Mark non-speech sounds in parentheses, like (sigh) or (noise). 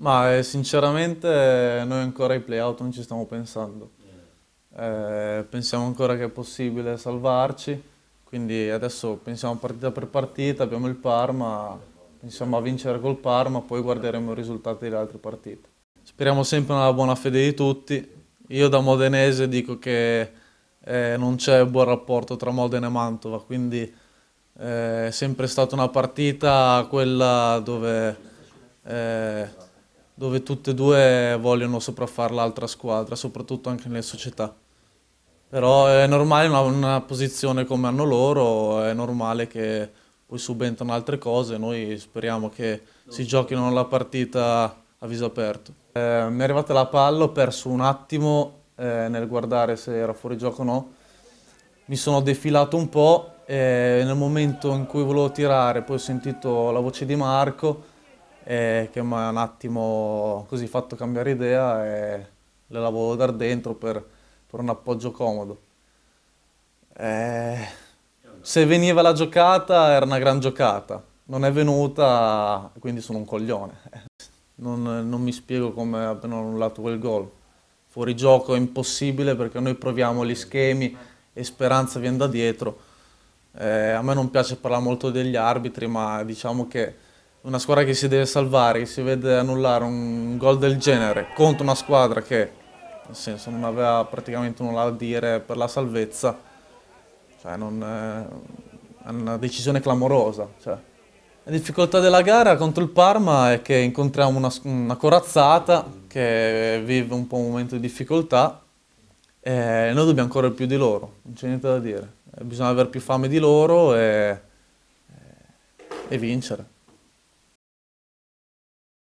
Ma eh, sinceramente noi ancora ai playout non ci stiamo pensando. Eh, pensiamo ancora che è possibile salvarci, quindi adesso pensiamo partita per partita, abbiamo il Parma, pensiamo a vincere col Parma, poi guarderemo i risultati delle altre partite. Speriamo sempre nella buona fede di tutti. Io da modenese dico che eh, non c'è buon rapporto tra Modena e Mantova, quindi eh, è sempre stata una partita quella dove... Eh, dove tutte e due vogliono sopraffare l'altra squadra, soprattutto anche nelle società. Però è normale in una posizione come hanno loro, è normale che poi subentrano altre cose, noi speriamo che si giochino la partita a viso aperto. Eh, mi è arrivata la palla, ho perso un attimo eh, nel guardare se era fuori gioco o no, mi sono defilato un po' e eh, nel momento in cui volevo tirare poi ho sentito la voce di Marco eh, che mi ha un attimo così fatto cambiare idea e le lavoro da dentro per, per, un appoggio comodo. Eh, se veniva la giocata era una gran giocata, non è venuta quindi sono un coglione. (laughs) Non, non mi spiego come abbiano annullato quel gol. Fuori gioco è impossibile perché noi proviamo gli schemi e Speranza viene da dietro. Eh, a me non piace parlare molto degli arbitri, ma diciamo che una squadra che si deve salvare, che si vede annullare un gol del genere contro una squadra che nel senso, non aveva praticamente nulla da dire per la salvezza, cioè, è una decisione clamorosa. Cioè. La difficoltà della gara contro il Parma è che incontriamo una, una corazzata che vive un po' un momento di difficoltà e noi dobbiamo correre più di loro, non c'è niente da dire. Bisogna avere più fame di loro e, e vincere.